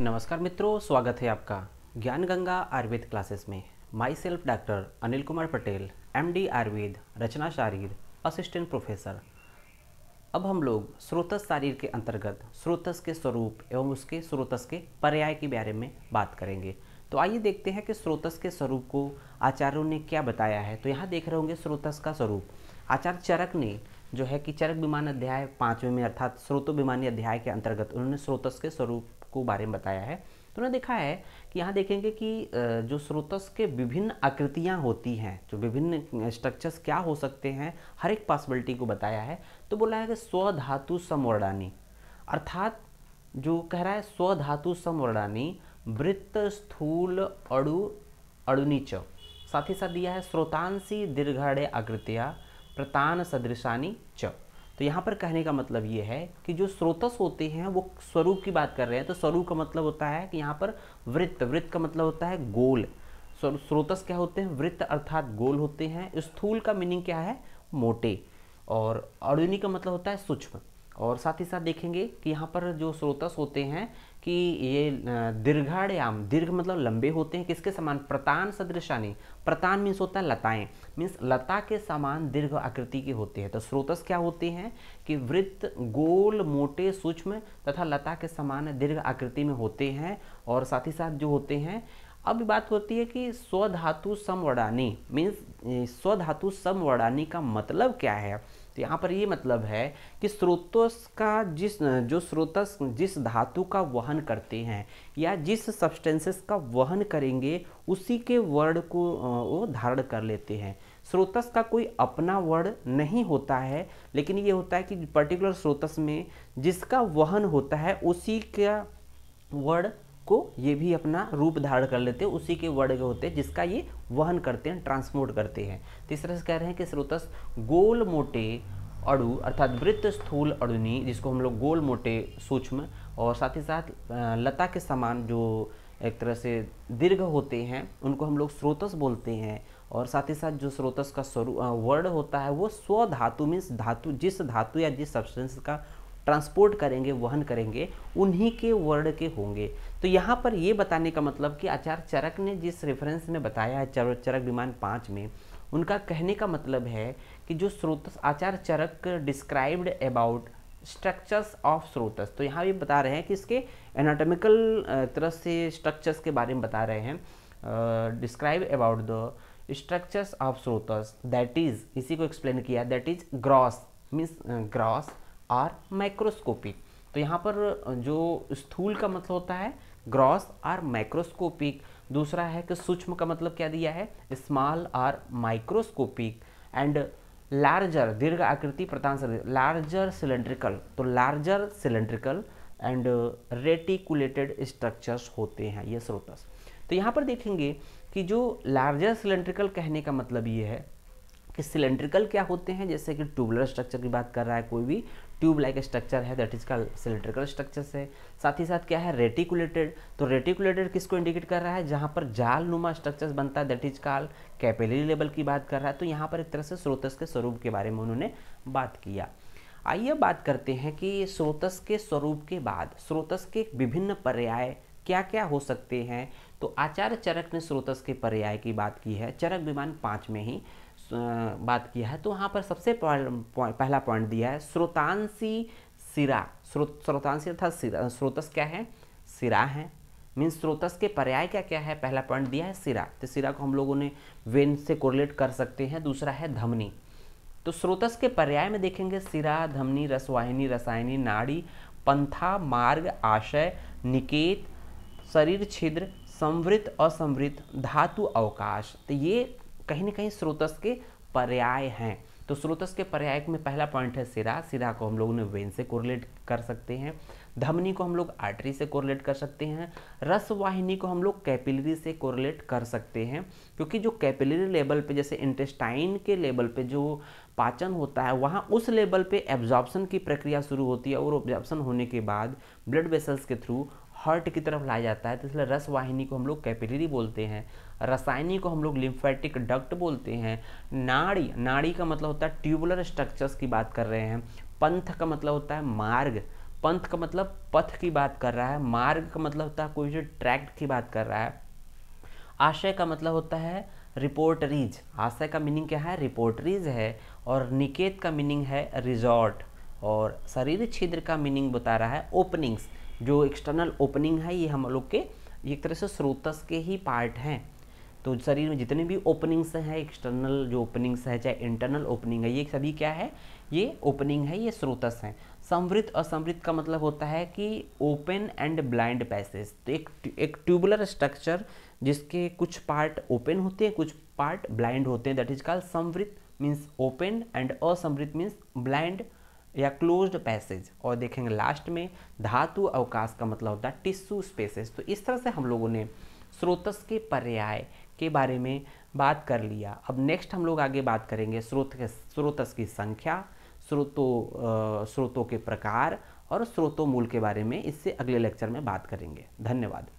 नमस्कार मित्रों स्वागत है आपका ज्ञान गंगा आयुर्वेद क्लासेस में myself doctor Anil Kumar Patel MD Ayurveda रचना शारीर असिस्टेंट प्रोफेसर अब हम लोग स्रोतस शारीर के अंतर्गत स्रोतस के स्वरूप एवं उसके स्रोतस के पर्याय के बारे में बात करेंगे तो आइए देखते हैं कि स्रोतस के स्वरूप को आचार्यों ने क्या बताया है तो यहाँ देख रहे होंगे स्रोतस का स्वरूप आचार्य चरक ने जो है कि चरक विमान अध्याय पाँचवें में अर्थात स्रोतो विमानी अध्याय के अंतर्गत उन्होंने स्रोतस के स्वरूप को बारे में बताया है तो उन्होंने देखा है कि यहाँ देखेंगे कि जो स्रोतस के विभिन्न आकृतियाँ होती हैं जो विभिन्न स्ट्रक्चर्स क्या हो सकते हैं हर एक पॉसिबिलिटी को बताया है तो बोला है कि स्वधातु समवर्णानी अर्थात जो कह रहा है स्वधातु समवर्णानी वृत्त स्थूल अड़ु अड़ुनीच साथ ही साथ दिया है स्रोतांशी दीर्घाड़े आकृतियाँ प्रतान सदृशानी च तो यहाँ पर कहने का मतलब ये है कि जो स्रोतस होते हैं वो स्वरूप की बात कर रहे हैं तो स्वरूप का मतलब होता है कि यहाँ पर वृत्त वृत्त का मतलब होता है गोल स्रोतस क्या होते हैं वृत्त अर्थात गोल होते हैं स्थूल का मीनिंग क्या है मोटे और अर्जुनी का मतलब होता है सूक्ष्म और साथ ही साथ देखेंगे कि यहाँ पर जो स्रोतस होते हैं कि ये दीर्घाड़याम दीर्घ मतलब लंबे होते हैं किसके समान प्रतान सदृशानी प्रतान मीन्स होता है लताएं मीन्स लता के समान दीर्घ आकृति के होते हैं तो स्रोतस क्या होते हैं कि वृत्त गोल मोटे सूक्ष्म तथा लता के समान दीर्घ आकृति में होते हैं और साथ ही साथ जो होते हैं अब बात होती है कि स्वधातु समवड़ानी मीन्स स्वधातु समवड़ानी का मतलब क्या है तो यहाँ पर ये मतलब है कि स्रोतस का जिस जो स्रोतस जिस धातु का वहन करते हैं या जिस सब्सटेंसेस का वहन करेंगे उसी के वर्ड को वो धारण कर लेते हैं स्रोतस का कोई अपना वर्ड नहीं होता है लेकिन ये होता है कि पर्टिकुलर स्रोतस में जिसका वहन होता है उसी का वर्ड को ये भी अपना रूप धारण कर लेते हैं उसी के वर्ड के होते हैं जिसका ये वहन करते हैं ट्रांसपोर्ट करते हैं तीसरे तो से कह रहे हैं कि स्रोतस गोल मोटे अड़ु अर्थात वृत्त स्थूल अड़ुनी जिसको हम लोग गोल मोटे सूक्ष्म और साथ ही साथ लता के समान जो एक तरह से दीर्घ होते हैं उनको हम लोग स्रोतस बोलते हैं और साथ ही साथ जो स्रोतस का स्वरूप वर्ड होता है वो स्व धातु मीन्स धातु जिस धातु या जिस सब्सटेंस का ट्रांसपोर्ट करेंगे वहन करेंगे उन्हीं के वर्ड के होंगे तो यहाँ पर ये बताने का मतलब कि आचार्य चरक ने जिस रेफरेंस में बताया है चरक विमान पाँच में उनका कहने का मतलब है कि जो स्रोत Acharya Charak described about structures of स्रोतस तो यहाँ ये बता रहे हैं कि इसके एनाटॉमिकल तरह से स्ट्रक्चर्स के बारे में बता रहे हैं describe about the structures of स्रोतस दैट इज़ इसी को एक्सप्लेन किया that is gross means gross or microscopic तो यहाँ पर जो स्थूल का मतलब होता है ग्रॉस आर माइक्रोस्कोपिक दूसरा है कि सूक्ष्म का मतलब क्या दिया है small or microscopic and larger दीर्घ आकृति प्रदान लार्जर सिलेंड्रिकल तो larger cylindrical and reticulated structures होते हैं ये स्रोतस तो यहाँ पर देखेंगे कि जो लार्जर सिलेंड्रिकल कहने का मतलब ये है कि सिलेंड्रिकल क्या होते हैं जैसे कि ट्यूबुलर स्ट्रक्चर की बात कर रहा है कोई भी ट्यूब लाइक स्ट्रक्चर है that is called cylindrical structure है साथ ही साथ क्या है रेटिकुलेटेड तो रेटिकुलेटेड किसको इंडिकेट कर रहा है जहाँ पर जाल नुमा स्ट्रक्चर बनता है that is called capillary level की बात कर रहा है तो यहाँ पर एक तरह से स्रोतस के स्वरूप के बारे में उन्होंने बात किया आइए बात करते हैं कि स्रोतस के स्वरूप के बाद स्रोतस के विभिन्न पर्याय क्या क्या हो सकते हैं तो आचार्य चरक ने स्रोतस के पर्याय की बात की है चरक विमान पाँच में ही बात किया है तो वहाँ पर सबसे पहला पॉइंट दिया है श्रोतांशी सिरा श्रोतांशी अर्थात स्रोतस क्या है सिरा है मीन्स स्रोतस के पर्याय क्या क्या है पहला पॉइंट दिया है सिरा तो सिरा को हम लोगों ने वेन से कोरिलेट कर सकते हैं दूसरा है धमनी तो स्रोतस के पर्याय में देखेंगे सिरा धमनी रसवाहिनी रसायनी नाड़ी पंथा मार्ग आशय निकेत शरीर छिद्र संवृत्त असंवृत्त धातु अवकाश तो ये कहीं ना कहीं स्रोतस के पर्याय हैं तो स्रोतस के पर्याय में पहला पॉइंट है सिरा सिरा को हम लोग ने वेन से कोरिलेट कर सकते हैं धमनी को हम लोग आर्टरी से कोरिलेट कर सकते हैं रस वाहिनी को हम लोग कैपिलरी से कोरिलेट कर सकते हैं क्योंकि जो कैपिलरी लेवल पे जैसे इंटेस्टाइन के लेवल पे जो पाचन होता है वहाँ उस लेवल पे एब्जॉर्बसन की प्रक्रिया शुरू होती है और एब्जॉर्प्शन होने के बाद ब्लड वेसल्स के थ्रू हर्ट की तरफ लाया जाता है तो इसलिए रस वाहिनी को हम लोग कैपिलरी बोलते हैं रसायनी को हम लोग लिम्फेटिक डक्ट बोलते हैं नाड़ी नाड़ी का मतलब होता है ट्यूबुलर स्ट्रक्चर्स की बात कर रहे हैं पंथ का मतलब होता है मार्ग पंथ का मतलब पथ की बात कर रहा है मार्ग का मतलब होता है कोई जो ट्रैक्ट की बात कर रहा है आशय का मतलब होता है रिपोर्टरीज आशय का मीनिंग क्या है रिपोर्टरीज है और निकेत का मीनिंग है रिजॉर्ट और शरीर छिद्र का मीनिंग बता रहा है ओपनिंग्स जो एक्सटर्नल ओपनिंग है ये हम लोग के एक तरह से स्रोतस के ही पार्ट हैं तो शरीर में जितने भी ओपनिंग्स हैं एक्सटर्नल जो ओपनिंग्स है चाहे इंटरनल ओपनिंग है ये सभी क्या है ये ओपनिंग है ये स्रोतस हैं समृद्ध असमृद्ध का मतलब होता है कि ओपन एंड ब्लाइंड पैसेज तो एक एक ट्यूबुलर स्ट्रक्चर जिसके कुछ पार्ट ओपन होते हैं कुछ पार्ट ब्लाइंड होते हैं दैट इज कॉल्ड समृद्ध मीन्स ओपन एंड असमृद्ध मीन्स ब्लाइंड या क्लोज्ड पैसेज और देखेंगे लास्ट में धातु अवकाश का मतलब होता है टिश्यू स्पेसेस तो इस तरह से हम लोगों ने स्रोतस के पर्याय के बारे में बात कर लिया अब नेक्स्ट हम लोग आगे बात करेंगे स्रोत के स्रोतस की संख्या स्रोतों स्रोतों के प्रकार और स्रोतों मूल के बारे में इससे अगले लेक्चर में बात करेंगे धन्यवाद